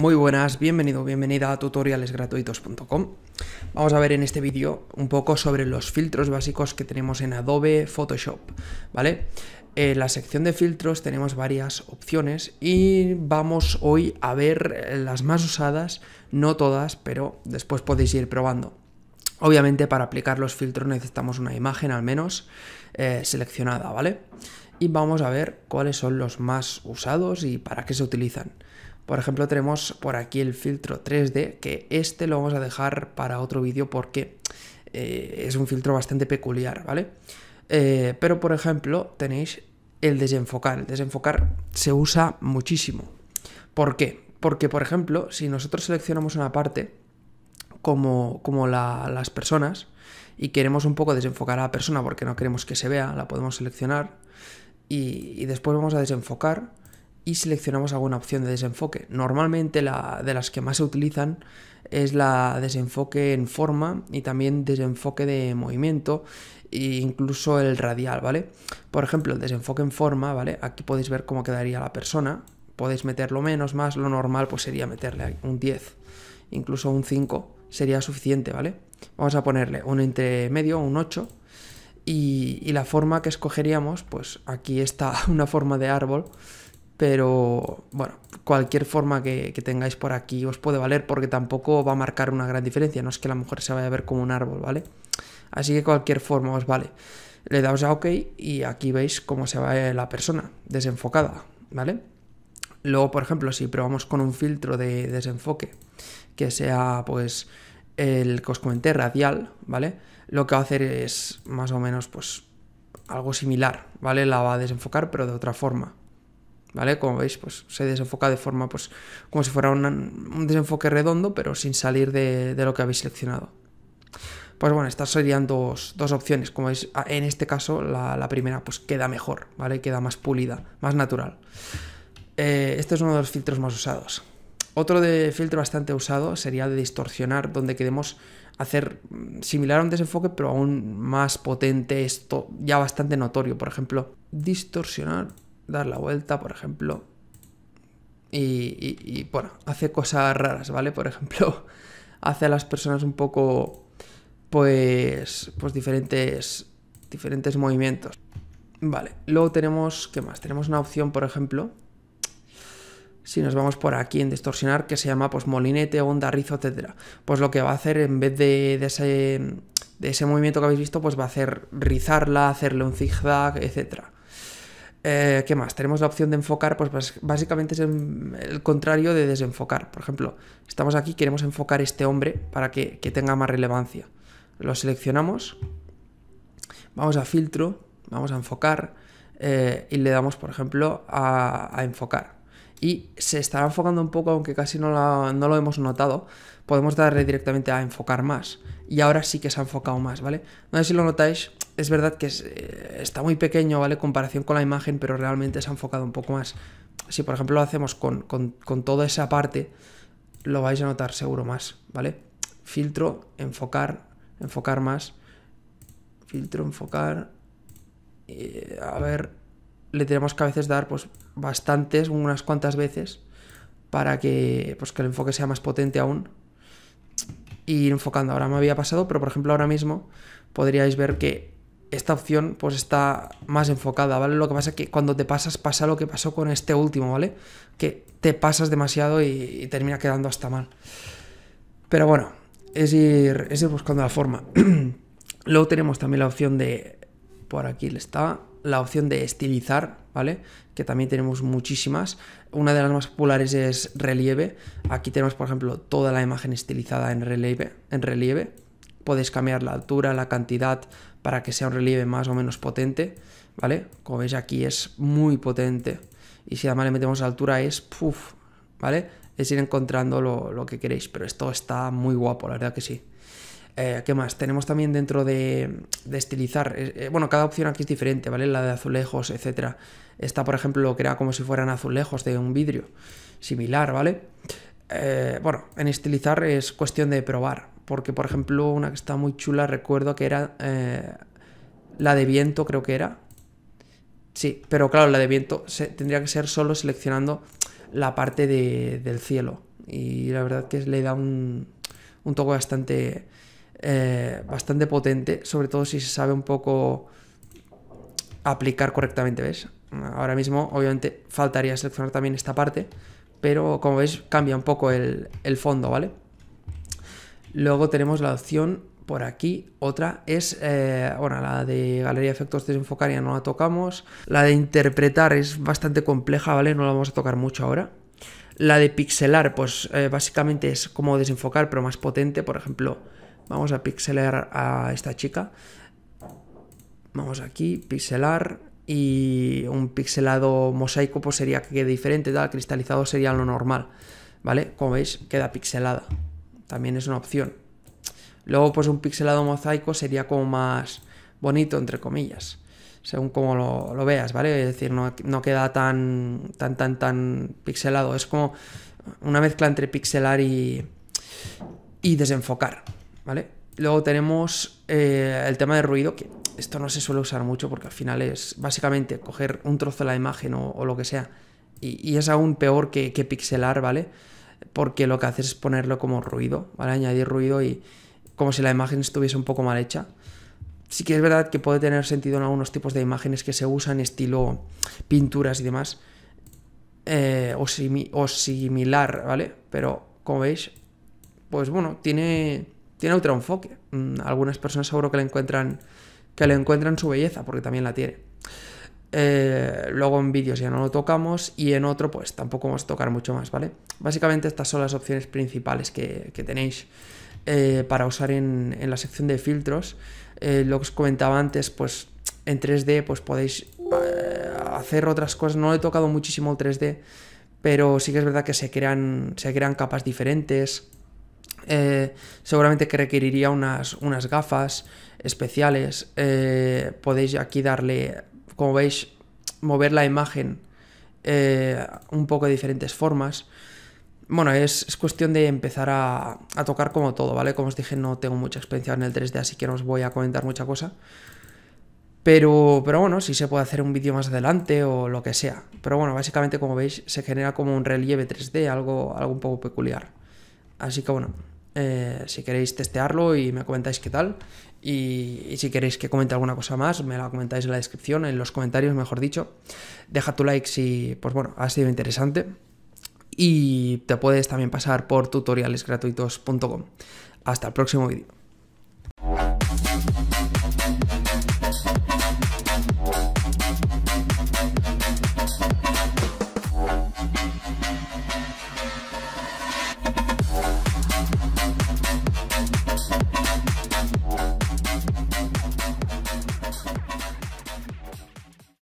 Muy buenas, bienvenido, bienvenida a tutorialesgratuitos.com. Vamos a ver en este vídeo un poco sobre los filtros básicos que tenemos en Adobe Photoshop, ¿vale? En la sección de filtros tenemos varias opciones y vamos hoy a ver las más usadas, no todas, pero después podéis ir probando. Obviamente para aplicar los filtros necesitamos una imagen al menos eh, seleccionada, ¿vale? Y vamos a ver cuáles son los más usados y para qué se utilizan. Por ejemplo, tenemos por aquí el filtro 3D, que este lo vamos a dejar para otro vídeo porque eh, es un filtro bastante peculiar, ¿vale? Eh, pero, por ejemplo, tenéis el desenfocar. El desenfocar se usa muchísimo. ¿Por qué? Porque, por ejemplo, si nosotros seleccionamos una parte, como, como las personas, y queremos un poco desenfocar a la persona porque no queremos que se vea, la podemos seleccionar, y después vamos a desenfocar y seleccionamos alguna opción de desenfoque. Normalmente la de las que más se utilizan es la desenfoque en forma y también desenfoque de movimiento e incluso el radial, ¿vale? Por ejemplo, el desenfoque en forma, ¿vale? Aquí podéis ver cómo quedaría la persona. Podéis meterlo menos, más, lo normal pues sería meterle un 10, incluso un 5 sería suficiente, ¿vale? Vamos a ponerle un entre medio, un 8. y la forma que escogeríamos, pues aquí está una forma de árbol pero bueno, cualquier forma que, tengáis por aquí os puede valer porque tampoco va a marcar una gran diferencia, no es que la mujer se vaya a ver como un árbol, ¿vale? Así que cualquier forma os vale. Le damos a OK y aquí veis cómo se va eh, la persona desenfocada, ¿vale? Luego, por ejemplo, si probamos con un filtro de desenfoque que sea pues el que radial, ¿vale? Lo que va a hacer es más o menos pues algo similar, ¿vale? La va a desenfocar pero de otra forma, ¿Vale? Como veis, pues se desenfoca de forma, pues, como si fuera un desenfoque redondo, pero sin salir de, lo que habéis seleccionado. Pues bueno, estas serían dos, opciones. Como veis, en este caso, la, primera, pues queda mejor, ¿vale? Queda más pulida, más natural. Eh, este es uno de los filtros más usados. Otro de filtro bastante usado sería de distorsionar, donde queremos hacer mm, similar a un desenfoque, pero aún más potente, esto ya bastante notorio. Por ejemplo, distorsionar dar la vuelta, por ejemplo, y, bueno, hace cosas raras, ¿vale? Por ejemplo, hace a las personas un poco, pues, pues diferentes, diferentes movimientos. Vale, luego tenemos, ¿qué más? Tenemos una opción, por ejemplo, si nos vamos por aquí en distorsionar, que se llama pues molinete, onda, rizo, etcétera. Pues lo que va a hacer en vez de, de, ese, de ese movimiento que habéis visto, pues va a hacer rizarla, hacerle un zigzag, etcétera. Eh, ¿Qué más? Tenemos la opción de enfocar, pues básicamente es el contrario de desenfocar. Por ejemplo, estamos aquí, queremos enfocar este hombre para que, tenga más relevancia. Lo seleccionamos, vamos a filtro, vamos a enfocar eh, y le damos, por ejemplo, a, enfocar. Y se estará enfocando un poco, aunque casi no, no lo hemos notado. Podemos darle directamente a enfocar más. Y ahora sí que se ha enfocado más, ¿vale? No sé si lo notáis, es verdad que eh, está muy pequeño, ¿vale? Comparación con la imagen, pero realmente se ha enfocado un poco más. Si por ejemplo lo hacemos con, toda esa parte, lo vais a notar seguro más, ¿vale? Filtro, enfocar, enfocar más. Filtro, enfocar. Eh, a ver, le tenemos que a veces dar pues bastantes, unas cuantas veces, para que, pues, que el enfoque sea más potente aún. Y ir enfocando. Ahora me había pasado, pero por ejemplo ahora mismo podríais ver que esta opción pues está más enfocada, ¿vale? Lo que pasa es que cuando te pasas pasa lo que pasó con este último, ¿vale? Que te pasas demasiado y, termina quedando hasta mal. Pero bueno, es ir, es ir buscando la forma. Luego tenemos también la opción de, por aquí está, la opción de estilizar, ¿vale? Que también tenemos muchísimas. Una de las más populares es relieve. Aquí tenemos, por ejemplo, toda la imagen estilizada en relieve, en relieve Podéis cambiar la altura, la cantidad para que sea un relieve más o menos potente, ¿vale? Como veis aquí es muy potente. Y si además le metemos altura es, puff, ¿vale? Es ir encontrando lo, que queréis, pero esto está muy guapo, la verdad que sí. Eh, ¿Qué más? Tenemos también dentro de, estilizar. Eh, eh, bueno, cada opción aquí es diferente, ¿vale? La de azulejos, etcétera. Esta, por ejemplo, lo crea como si fueran azulejos de un vidrio. Similar, ¿vale? Eh, bueno, en estilizar es cuestión de probar, porque por ejemplo una que está muy chula recuerdo que era eh, la de viento, creo que era. Sí, pero claro, la de viento tendría que ser solo seleccionando la parte del cielo. Y la verdad que le da un, un toque bastante, eh, bastante potente, sobre todo si se sabe un poco aplicar correctamente, ¿ves? Ahora mismo, obviamente, faltaría seleccionar también esta parte, pero como veis cambia un poco el, fondo, ¿vale? Luego tenemos la opción por aquí. Otra es, eh, bueno, la de galería de efectos desenfocar ya no la tocamos. La de interpretar es bastante compleja, ¿vale? No la vamos a tocar mucho ahora. La de pixelar, pues eh, básicamente es como desenfocar, pero más potente. Por ejemplo, vamos a pixelar a esta chica. Vamos aquí, pixelar y un pixelado mosaico pues sería que quede diferente, tal, cristalizado sería lo normal, ¿vale? Como veis, queda pixelada, también es una opción. Luego pues un pixelado mosaico sería como más bonito, entre comillas, según como lo, veas, ¿vale? Es decir, no, queda tan, tan, tan, tan pixelado, es como una mezcla entre pixelar y, y desenfocar, ¿vale? Luego tenemos eh, el tema de ruido, que esto no se suele usar mucho porque al final es básicamente coger un trozo de la imagen o, lo que sea. Y, es aún peor que, pixelar, ¿vale? Porque lo que haces es ponerlo como ruido, ¿vale? Añadir ruido y como si la imagen estuviese un poco mal hecha. Sí que es verdad que puede tener sentido en algunos tipos de imágenes que se usan, estilo pinturas y demás, eh, o, similar, ¿vale? Pero como veis, pues bueno, tiene, tiene otro enfoque. Mm, algunas personas seguro que la encuentran que le encuentran su belleza, porque también la tiene. Eh, luego en vídeos ya no lo tocamos y en otro pues tampoco vamos a tocar mucho más, ¿vale? Básicamente estas son las opciones principales que, tenéis eh, para usar en, la sección de filtros. Eh, lo que os comentaba antes, pues en 3D pues podéis hacer otras cosas. No he tocado muchísimo el 3D, pero sí que es verdad que se crean, se crean capas diferentes eh, seguramente que requeriría unas, unas gafas especiales. Eh, podéis aquí darle, como veis, mover la imagen eh, un poco de diferentes formas. Bueno, es, cuestión de empezar a, tocar como todo, ¿vale? Como os dije, no tengo mucha experiencia en el 3D, así que no os voy a comentar mucha cosa. Pero, pero bueno, si se puede hacer un vídeo más adelante o lo que sea. Pero bueno, básicamente como veis se genera como un relieve 3D, algo, algo un poco peculiar. Así que bueno, eh, si queréis testearlo y me comentáis qué tal. Y, si queréis que comente alguna cosa más, me la comentáis en la descripción, en los comentarios, mejor dicho. Deja tu like si, pues bueno, ha sido interesante. Y te puedes también pasar por tutorialesgratuitos.com. Hasta el próximo vídeo.